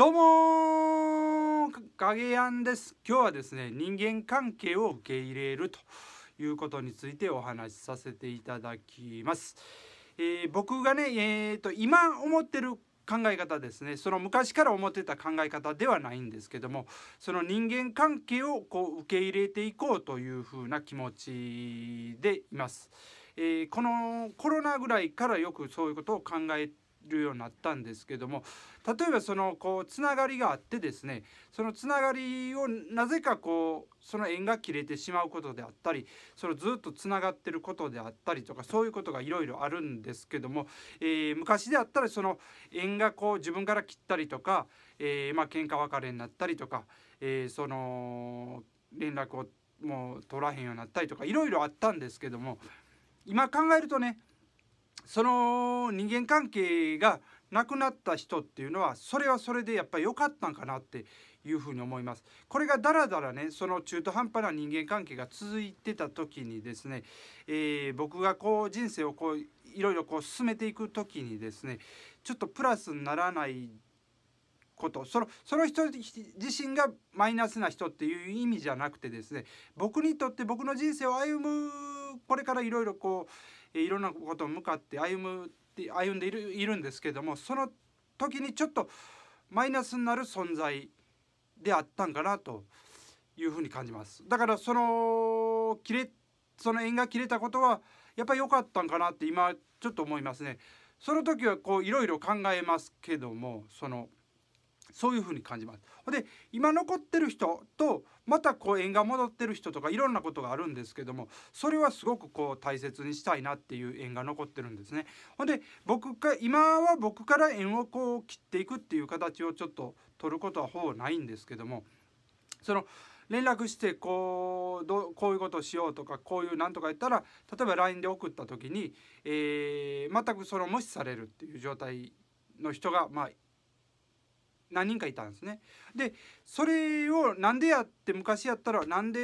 どうも影やんです今日はですね人間関係を受け入れるということについてお話しさせていただきます、えー、僕がね、えーと、と今思ってる考え方ですねその昔から思ってた考え方ではないんですけどもその人間関係をこう受け入れていこうというふうな気持ちでいます、えー、このコロナぐらいからよくそういうことを考えるようになったんですけども例えばそのこうつながりがあってですねそのつながりをなぜかこうその縁が切れてしまうことであったりそのずっとつながってることであったりとかそういうことがいろいろあるんですけども、えー、昔であったらその縁がこう自分から切ったりとか、えー、まあ喧嘩別れになったりとか、えー、その連絡をもう取らへんようになったりとかいろいろあったんですけども今考えるとねその人間関係がなくなった人っていうのはそれはそれでやっぱり良かったんかなっていうふうに思います。これがだらだらねその中途半端な人間関係が続いてた時にですね、えー、僕がこう人生をこういろいろこう進めていく時にですねちょっとプラスにならないことそのその人自身がマイナスな人っていう意味じゃなくてですね僕にとって僕の人生を歩むこれからいろいろこういろんなことを向かって歩む歩んでいるいるんですけどもその時にちょっとマイナスになる存在であったんかなというふうに感じますだからその切れその縁が切れたことはやっぱり良かったんかなって今ちょっと思いますねその時はこういろいろ考えますけどもそのそういうふうに感じます。で今残ってる人とまたこう縁が戻ってる人とかいろんなことがあるんですけどもそれはすごくこう大切にしたいなっていう縁が残ってるんですね。ほんで僕か今は僕から縁をこう切っていくっていう形をちょっと取ることはほぼないんですけどもその連絡してこうどこういうことをしようとかこういうなんとか言ったら例えば LINE で送った時に、えー、全くその無視されるっていう状態の人がまあ何人かいたんですね。でそれをなんでやって昔やったらなんで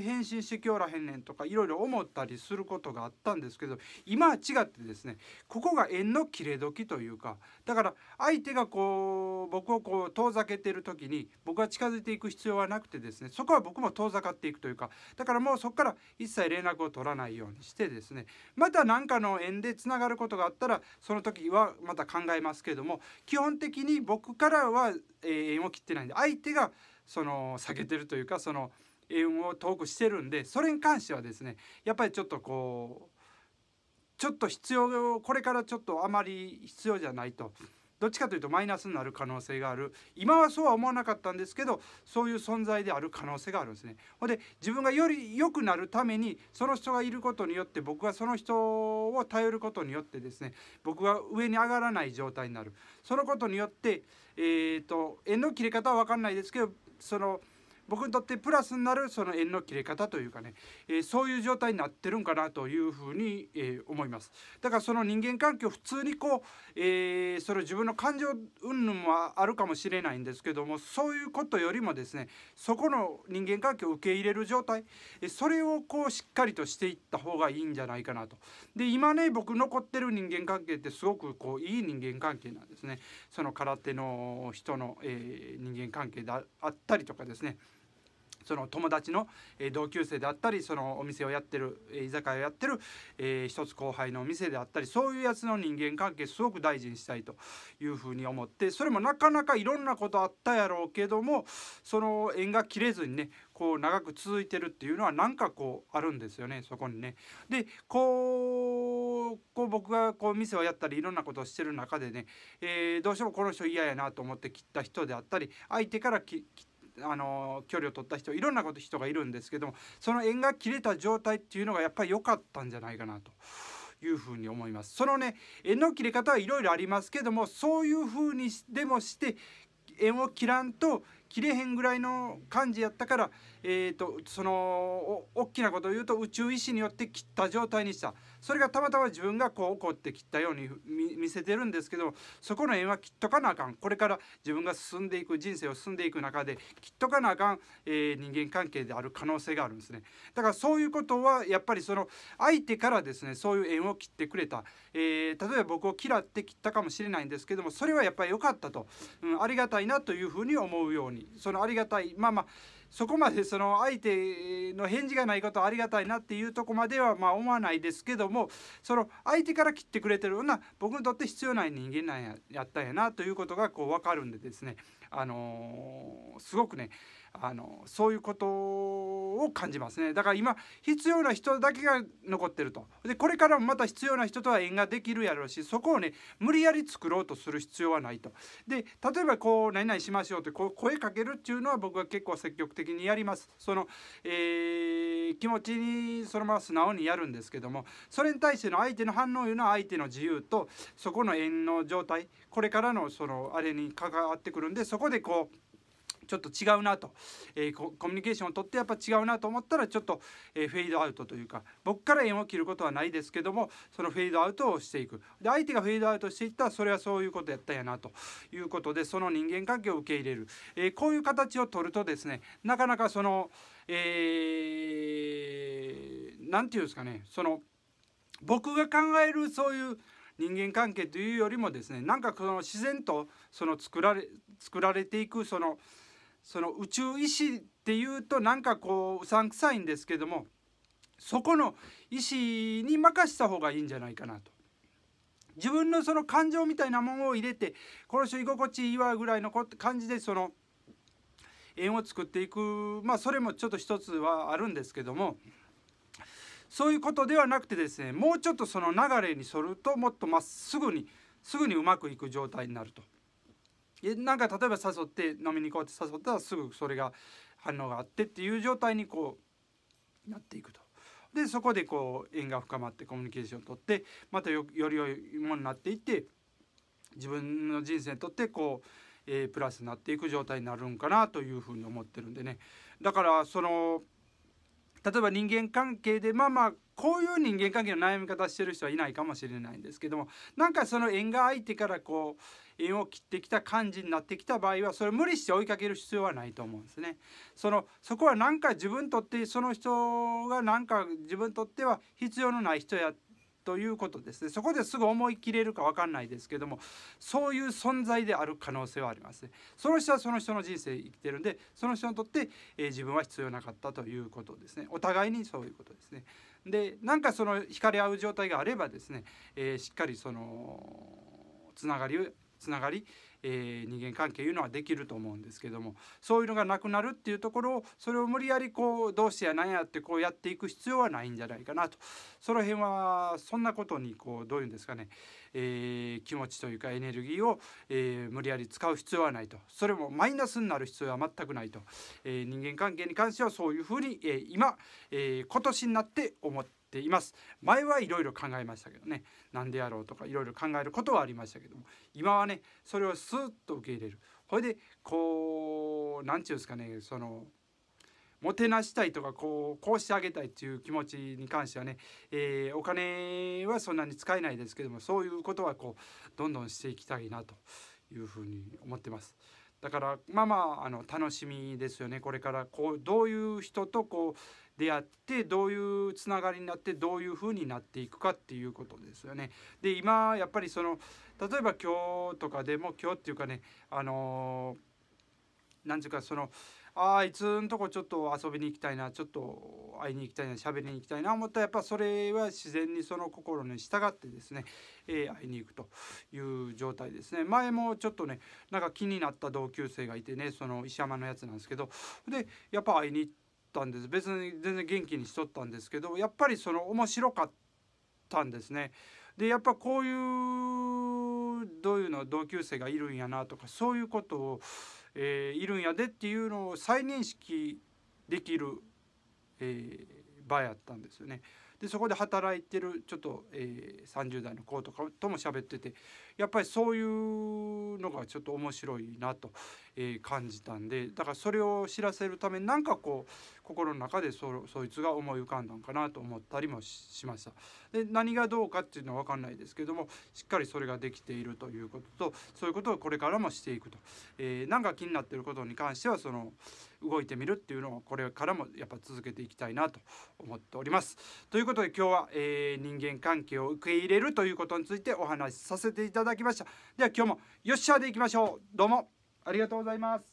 返信してきおらへんねんとかいろいろ思ったりすることがあったんですけど今は違ってですねここが縁の切れ時というかだから相手がこう僕をこう遠ざけてる時に僕は近づいていく必要はなくてですねそこは僕も遠ざかっていくというかだからもうそこから一切連絡を取らないようにしてですねまた何かの縁でつながることがあったらその時はまた考えますけども基本的に僕からは永を切ってないんで相手がその避けてるというかその縁を遠くしてるんでそれに関してはですねやっぱりちょっとこうちょっと必要これからちょっとあまり必要じゃないと。どっちかというとマイナスになる可能性がある今はそうは思わなかったんですけどそういう存在である可能性があるんですね。ほんで自分がより良くなるためにその人がいることによって僕はその人を頼ることによってですね僕は上に上がらない状態になるそのことによってえっ、ー、と縁の切れ方は分かんないですけどその。僕にとってプラスになるその縁の切れ方というかね、えー、そういう状態になってるんかなというふうに、えー、思いますだからその人間関係を普通にこう、えー、その自分の感情云々はあるかもしれないんですけどもそういうことよりもですねそこの人間関係を受け入れる状態、えそれをこうしっかりとしていった方がいいんじゃないかなとで今ね僕残ってる人間関係ってすごくこういい人間関係なんですねその空手の人の、え人間関係であったりとかですねその友達の、え同級生であったりそのお店をやってる、え居酒屋をやってる、えー、一つ後輩のお店であったりそういうやつの人間関係すごく大事にしたいというふうに思ってそれもなかなかいろんなことあったやろうけどもその縁が切れずにねこう長く続いてるっていうのはなんかこうあるんですよねそこにね。でこうこう僕がこう店をやったりいろんなことをしてる中でね、えー、どうしてもこの人嫌やなと思って切った人であったり相手から切ったあの距離を取った人いろんなこと人がいるんですけどもその縁が切れた状態っていうのがやっぱり良かったんじゃないかなと。いうふに思いますそのね縁の切れ方はいろいろありますけどもそういうふうにでもして縁を切らんと切れへんぐらいの感じやったから、えーと、とその大きなことを言うと宇宙意志によって切った状態にした。それがたまたま自分がこう怒ってきたように見せてるんですけどそこの縁は切っとかなあかんこれから自分が進んでいく人生を進んでいく中で切っとかなあかん、えー、人間関係である可能性があるんですねだからそういうことはやっぱりその相手からですねそういう縁を切ってくれた、えー、例えば僕を嫌って切ったかもしれないんですけどもそれはやっぱり良かったと、うん、ありがたいなというふうに思うようにそのありがたいまあまあそこまでその相手の返事がないことはありがたいなっていうとこまではま思わないですけどもその相手から切ってくれてるような僕にとって必要ない人間なんややったんやなということがこう分かるんでですねあのー、すごくね、あのー、そういうことを感じますねだから今必要な人だけが残ってるとでこれからもまた必要な人とは縁ができるやろうしそこをね無理やり作ろうとする必要はないとで例えばこう何々しましょうってこう声かけるっていうのは僕は結構積極的にやりますその、えー、気持ちにそのまま素直にやるんですけどもそれに対しての相手の反応いうのは相手の自由とそこの縁の状態これからのそのあれに関わってくるんでそこでこうちょっと違うなと、えー、コミュニケーションをとってやっぱ違うなと思ったらちょっと、えー、フェードアウトというか僕から縁を切ることはないですけどもそのフェードアウトをしていくで相手がフェードアウトしていったらそれはそういうことやったんやなということでその人間関係を受け入れる、えー、こういう形を取るとですねなかなかその何、えー、て言うんですかねその僕が考えるそういう人間関係というよりもですねなんかその自然とその作られ作られていくその、その宇宙意志っていうとなんかこううさんくさいんですけどもそこの意志に任せた方がいいんじゃないかなと。自分のその感情みたいなものを入れてこの人居心地いいわぐらいの感じでその縁を作っていくまあそれもちょっと一つはあるんですけどもそういうことではなくてですねもうちょっとその流れに沿るともっとまっすぐにすぐにうまくいく状態になるとえなんか例えば誘って飲みに行こうって誘ったらすぐそれが反応があってっていう状態にこうなっていくと。でそこでこう縁が深まってコミュニケーションをとってまたより良いものになっていって自分の人生にとってこう、えー、プラスになっていく状態になるんかなというふうに思ってるんでねだからその例えば人間関係でまあまあこういう人間関係の悩み方してる人はいないかもしれないんですけどもなんかその縁が相手からこう縁を切ってきた感じになってきた場合はそれ無理して追いかける必要はないと思うんですね。そのそこはなんか自分にとってその人がなんか自分にとっては必要のない人やということですねそこですぐ思い切れるか分かんないですけどもそういう存在である可能性はありますねその人はその人の人生生きてるんでその人にとって、えー、自分は必要なかったということですねお互いにそういうことですねでなんかその惹かれ合う状態があればですね、えー、しっかりそのつながりつながり、えー、人間関係いうのはできると思うんですけどもそういうのがなくなるっていうところをそれを無理やりこうどうしてやなんやってこうやっていく必要はないんじゃないかなとその辺はそんなことにこうどういうんですかね、えー、気持ちというかエネルギーを、えー、無理やり使う必要はないとそれもマイナスになる必要は全くないと、えー、人間関係に関してはそういうふうに、えー、今、えー、今年になって思ってています前はいろいろ考えましたけどねなんでやろうとかいろいろ考えることはありましたけども今はねそれをスーッと受け入れるほいでこう何て言うんですかねそのもてなしたいとかこうこうしてあげたいっていう気持ちに関してはね、えー、お金はそんなに使えないですけどもそういうことはこうどんどんしていきたいなというふうに思ってます。だからまあまああの楽しみですよねこれからこうどういう人とこう出会ってどういうつながりになってどういう風になっていくかっていうことですよね。で今やっぱりその例えば今日とかでも今日っていうかねあのー何時かそのああいつんとこちょっと遊びに行きたいなちょっと会いに行きたいな喋りに行きたいな思ったらやっぱそれは自然にその心に従ってですね、えー、会いに行くという状態ですね前もちょっとねなんか気になった同級生がいてねその石山のやつなんですけどでやっぱ会いに行ったんです別に全然元気にしとったんですけどやっぱりその面白かったんですね。でやっぱこういうどういうの同級生がいるんやなとかそういうことをえー、いるんやでっていうのを再認識できる、えー、場やったんですよね。でそこで働いてるちょっと、えー、30代の子とかとも喋っててやっぱりそういうのがちょっと面白いなと、え感じたんでだからそれを知らせるためになんかこう心の中でそそいつが思い浮かんだんかなと思ったりもしました。で何がどうかっていうのは分かんないですけどもしっかりそれができているということとそういうことをこれからもしていくと、えー、なんか気になってることに関してはその動いてみるっていうのをこれからもやっぱ続けていきたいなと思っております。ということで今日は、えー、人間関係を受け入れるということについてお話しさせていただきました。では今日もよっしゃでいきましょうどうもありがとうございます。